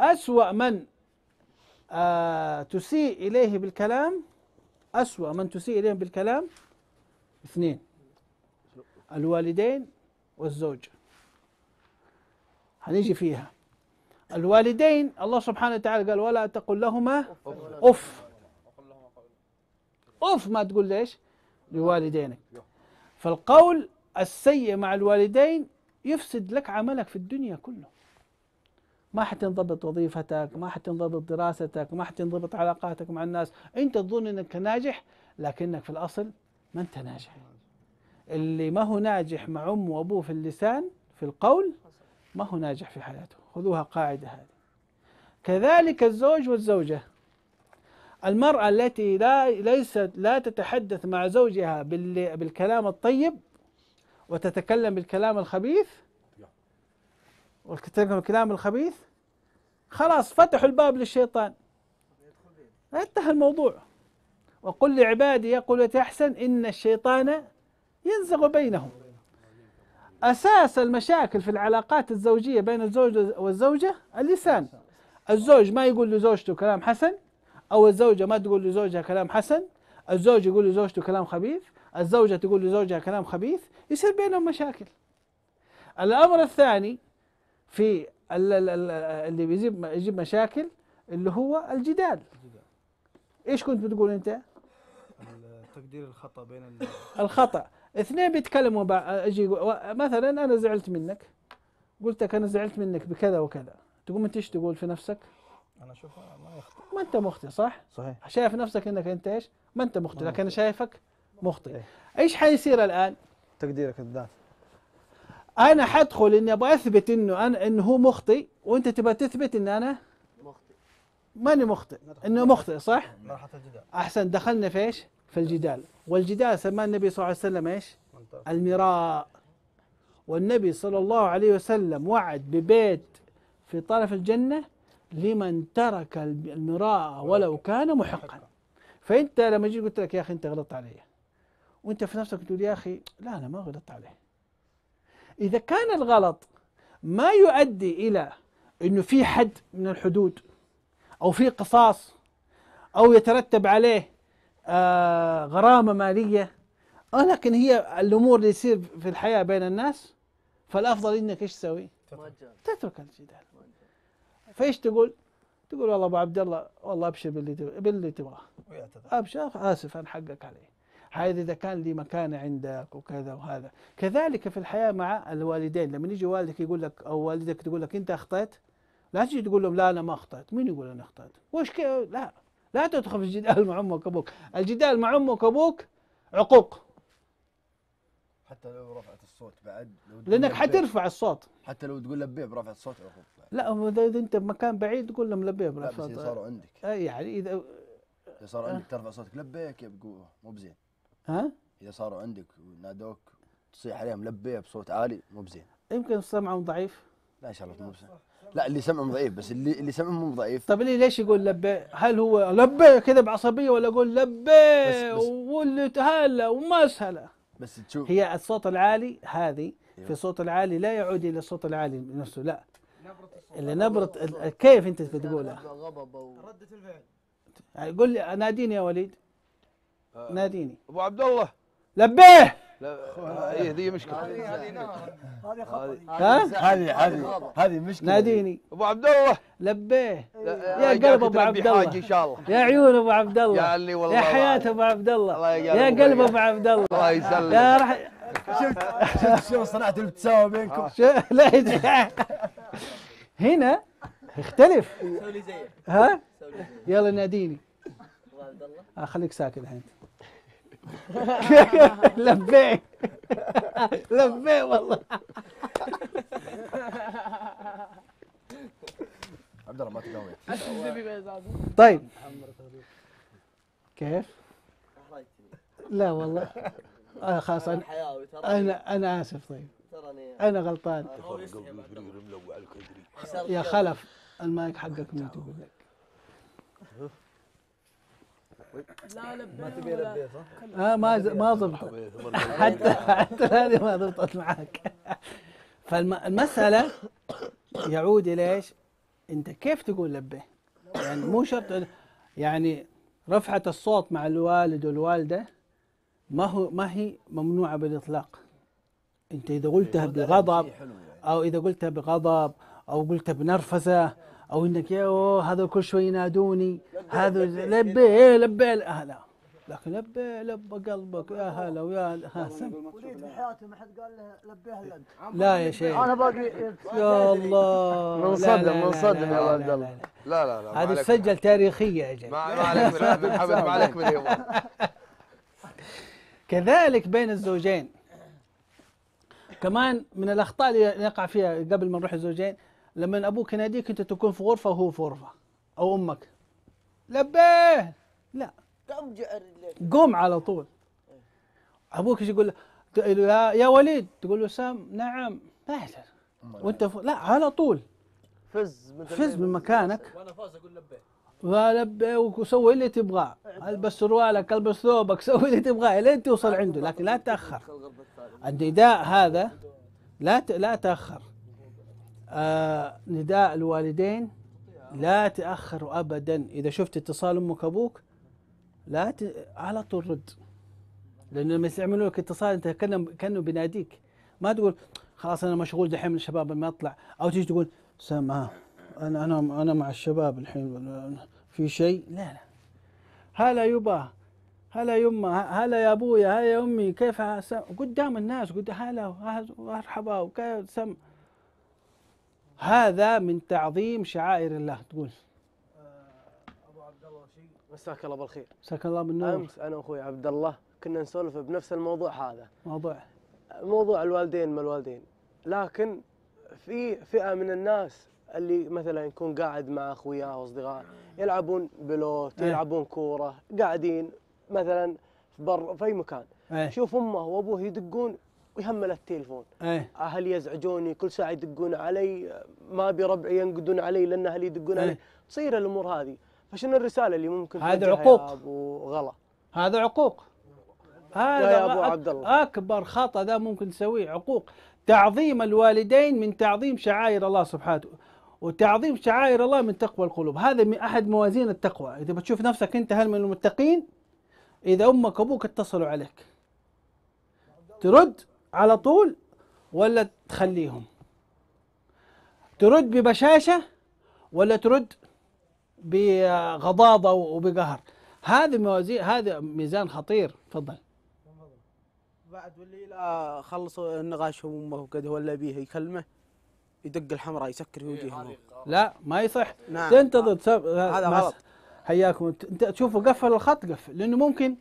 أسوأ من آه، تسيء إليه بالكلام أسوأ من تسيء إليه بالكلام اثنين الوالدين والزوج هنيجي فيها الوالدين الله سبحانه وتعالى قال ولا تقل لهما أف أف ما تقول ليش لوالدينك فالقول السيء مع الوالدين يفسد لك عملك في الدنيا كله ما حتنضبط وظيفتك ما حتنضبط دراستك ما حتنضبط علاقاتك مع الناس انت تظن انك ناجح لكنك في الاصل ما انت ناجح اللي ما هو ناجح مع امه وابوه في اللسان في القول ما هو ناجح في حياته خذوها قاعده هذه كذلك الزوج والزوجه المرأة التي لا ليست لا تتحدث مع زوجها بالكلام الطيب وتتكلم بالكلام الخبيث وتتكلم بالكلام الخبيث خلاص فتحوا الباب للشيطان انتهى الموضوع وقل لعبادي يقول أحسن إن الشيطان ينزغ بينهم أساس المشاكل في العلاقات الزوجية بين الزوج والزوجة اللسان الزوج ما يقول لزوجته كلام حسن أو الزوجة ما تقول لزوجها كلام حسن الزوج يقول لزوجته كلام خبيث الزوجة تقول لزوجها كلام خبيث يصير بينهم مشاكل الأمر الثاني في اللي بيجيب يجيب مشاكل اللي هو الجدال ايش كنت بتقول انت؟ تقدير الخطا بين الخطا اثنين بيتكلموا اجي مثلا انا زعلت منك قلت لك انا زعلت منك بكذا وكذا تقوم انت ايش تقول في نفسك؟ انا اشوف ما يخطئ ما انت مخطئ صح؟ صحيح شايف نفسك انك انت ايش؟ ما انت مخطئ لكن انا شايفك مخطئ إيه. ايش حيصير الان؟ تقديرك الذاتي انا حدخل اني ابغى اثبت انه انا انه هو مخطئ وانت تبغى تثبت ان انا مخطئ ماني مخطئ انه مخطئ صح؟ مرحله الجدال احسن دخلنا في ايش؟ في الجدال والجدال سماه النبي صلى الله عليه وسلم ايش؟ المراء والنبي صلى الله عليه وسلم وعد ببيت في طرف الجنه لمن ترك المراء ولو كان محقا فانت لما جيت قلت لك يا اخي انت غلطت علي وانت في نفسك تقول يا اخي لا انا ما غلطت عليه إذا كان الغلط ما يؤدي إلى أنه في حد من الحدود أو في قصاص أو يترتب عليه آه، غرامة مالية أو لكن هي الأمور اللي يصير في الحياة بين الناس فالأفضل أنك إيش تسوي؟ تترك الجدال فإيش تقول؟ تقول والله أبو عبد الله والله أبشر باللي تبغاه باللي تبغاه أبشر آسف أنا حقك عليه هذا إذا كان لي مكان عندك وكذا وهذا كذلك في الحياة مع الوالدين لما يجي والدك يقول لك أو والدك تقول لك أنت أخطأت لا تجي تقول لهم لا أنا ما أخطأت مين يقول أنا أخطأت وش كي لا لا تدخل في الجدال مع أمك وأبوك الجدال مع أمك وأبوك عقوق حتى لو رفعت الصوت بعد لو لانك حترفع الصوت حتى لو تقول لبيه برفع الصوت عقوق لا اذا انت بمكان بعيد تقول لهم لبيه برفع الصوت صاروا عندك يعني اذا صار عندك آه. ترفع صوتك لبيك يا بقوه مو بزين ها؟ اذا صاروا عندك ونادوك تصيح عليهم لبيه بصوت عالي مو بزين يمكن سمعهم ضعيف لا ان شاء الله مو بزين لا اللي سمعهم ضعيف بس اللي اللي سمعهم مو ضعيف طب اللي ليش يقول لبيه؟ هل هو لبيه كذا بعصبيه ولا اقول لبيه واللي تهلا وما سهلة بس تشوف هي الصوت العالي هذه أيوه. في الصوت العالي لا يعود الى الصوت العالي نفسه لا اللي نبرة كيف انت بتقولها؟ رده الفعل قول لي ناديني يا وليد آه. ناديني ابو عبد الله لبيه لا آه، إيه، مشكله هذه هذه هذه هذه هذه مشكله ناديني ابو عبد الله لبيه آه، يا قلب ابو عبد الله ان شاء الله يا عيون ابو عبد الله يا والله يا حياه ابو عبد الله يا قلب ابو عبد الله الله يسلمك يا رح شفت شلون صنعت الابتسامه بينكم لا هنا يختلف ها يلا ناديني ابو عبد الله خليك ساكت الحين لبيه لبيه والله عبد الله ما تقوي طيب كيف؟ لا والله آه خلاص انا انا انا اسف طيب انا غلطان يا خلف المايك حقك ميوت لك لا ما تبي لبيه صح؟ آه، ما ما ضبط حتى حتى هذه ما ضبطت معك فالمسألة يعود إلى إيش؟ أنت كيف تقول لبيه؟ يعني مو شرط يعني رفعة الصوت مع الوالد والوالدة ما هو ما هي ممنوعة بالإطلاق أنت إذا قلتها إيه، بغضب يعني. أو إذا قلتها بغضب أو قلتها بنرفزة او انك يا هذا كل شوي ينادوني هذا لبي لبي لا لكن لبي لبى قلبك يا هلا ويا هاسم وليد حياتي ما حد قال له لبيها الا لا يا شيخ انا باقي يا الله منصدم منصدم يا ولد الله لا لا لا هذه سجل تاريخيه يا جماعه ما عليك من حمد ما عليك من كذلك بين الزوجين كمان من الاخطاء اللي نقع فيها قبل ما نروح الزوجين لما ابوك يناديك انت تكون في غرفه وهو في غرفه او امك لبيه لا قم جعر قم على طول ابوك ايش يقول له يا, وليد تقول له سام نعم ما يحتاج يعني؟ وانت ف... لا على طول فز من فز من مكانك وانا فاز اقول لبيه ولبي وسوي اللي تبغاه البس سروالك البس ثوبك سوي اللي تبغاه لين توصل عنده لكن لا تاخر النداء هذا لا لا تاخر آه نداء الوالدين لا تأخر أبدا إذا شفت اتصال أمك أبوك لا ت... على طول رد لأنه لما يعملوا لك اتصال أنت كأنه كأنه بيناديك ما تقول خلاص أنا مشغول دحين من الشباب ما أطلع أو تيجي تقول سامع أنا أنا أنا مع الشباب الحين في شيء لا لا هلا يبا هلا يما هلا يا أبويا هلا يا أمي كيف قدام الناس قدام هلا مرحبا وكيف سم هذا من تعظيم شعائر الله تقول ابو عبد الله شيء مساك الله بالخير مساك الله بالنور امس انا واخوي عبد الله كنا نسولف بنفس الموضوع هذا موضوع موضوع الوالدين ما الوالدين لكن في فئه من الناس اللي مثلا يكون قاعد مع اخوياه واصدقائه يلعبون بلوت إيه. يلعبون كوره قاعدين مثلا في بر في اي مكان أيه. شوف امه وابوه يدقون ويهمل التليفون ايه اهل يزعجوني كل ساعه يدقون علي ما ابي ربعي ينقدون علي لان اهلي يدقون أيه. علي تصير الامور هذه فشنو الرساله اللي ممكن هذا عقوق ابو غلا هذا عقوق هذا يا ابو عبد الله اكبر خطا ذا ممكن تسويه عقوق تعظيم الوالدين من تعظيم شعائر الله سبحانه وتعظيم شعائر الله من تقوى القلوب هذا من احد موازين التقوى اذا بتشوف نفسك انت هل من المتقين اذا امك وابوك اتصلوا عليك ترد على طول ولا تخليهم ترد ببشاشة ولا ترد بغضاضة وبقهر هذه موازين هذا ميزان خطير تفضل بعد واللي لا خلصوا نقاشهم امه وكذا ولا بيه يكلمه يدق الحمراء يسكر في إيه، وجهه لا ما يصح نعم. تنتظر سب... هذا غلط حياكم انت تشوفوا قفل الخط قفل لانه ممكن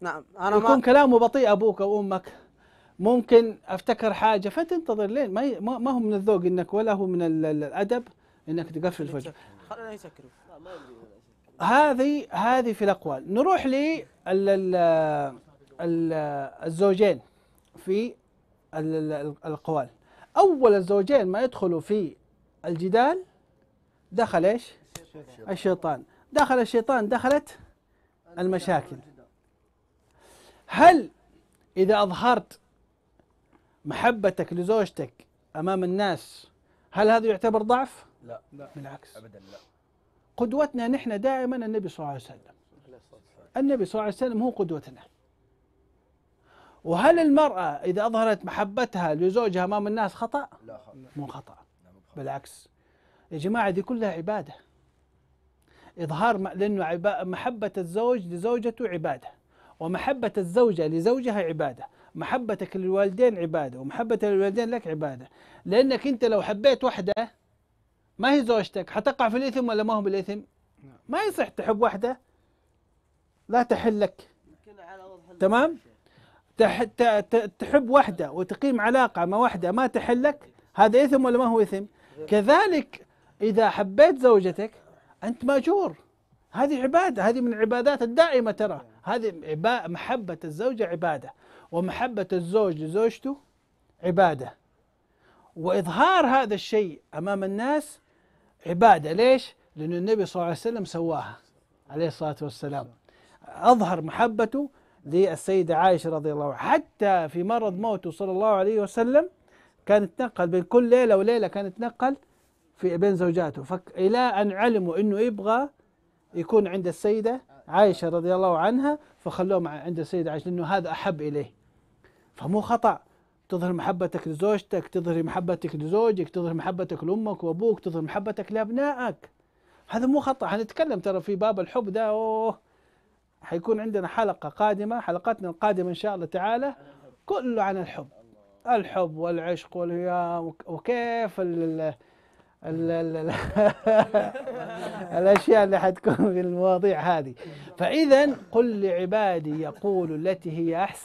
نعم انا يكون ما... كلامه بطيء ابوك او امك ممكن افتكر حاجه فتنتظر لين ما ي... ما هو من الذوق انك ولا هو من الادب انك تقفل الفجر خلينا يسكروا هذه هذه في الاقوال نروح ل الزوجين في الاقوال اول الزوجين ما يدخلوا في الجدال دخل ايش الشيطان دخل الشيطان دخلت المشاكل هل اذا اظهرت محبتك لزوجتك امام الناس هل هذا يعتبر ضعف؟ لا, لا بالعكس ابدا لا قدوتنا نحن دائما النبي صلى الله عليه وسلم النبي صلى الله عليه وسلم هو قدوتنا وهل المرأة إذا أظهرت محبتها لزوجها أمام الناس خطأ؟ لا خطأ مو خطأ بالعكس يا جماعة دي كلها عبادة إظهار لأنه محبة الزوج لزوجته عبادة ومحبة الزوجة لزوجها عبادة محبتك للوالدين عبادة ومحبة الوالدين لك عبادة لأنك أنت لو حبيت واحدة ما هي زوجتك حتقع في الإثم ولا ما هو بالإثم ما يصح تحب واحدة لا تحل لك تمام تحب واحدة وتقيم علاقة مع واحدة ما تحل لك هذا إثم ولا ما هو إثم كذلك إذا حبيت زوجتك أنت ماجور هذه عبادة هذه من العبادات الدائمة ترى هذه عبا... محبة الزوجة عبادة ومحبة الزوج لزوجته عبادة وإظهار هذا الشيء أمام الناس عبادة ليش؟ لأن النبي صلى الله عليه وسلم سواها عليه الصلاة والسلام أظهر محبته للسيدة عائشة رضي الله عنها حتى في مرض موته صلى الله عليه وسلم كان يتنقل بين كل ليلة وليلة كان يتنقل في بين زوجاته فك إلى أن علموا أنه يبغى يكون عند السيدة عائشة رضي الله عنها فخلوه مع عند السيدة عائشة لأنه هذا أحب إليه فمو خطأ تظهر محبتك لزوجتك تظهر محبتك لزوجك تظهر محبتك لأمك وأبوك تظهر محبتك لأبنائك هذا مو خطأ حنتكلم ترى في باب الحب ده أوه حيكون عندنا حلقة قادمة حلقتنا القادمة إن شاء الله تعالى كله عن الحب الحب والعشق والهيام وكيف ال ال ال الـ الأشياء اللي حتكون في المواضيع هذه فإذا قل لعبادي يقول التي هي أحسن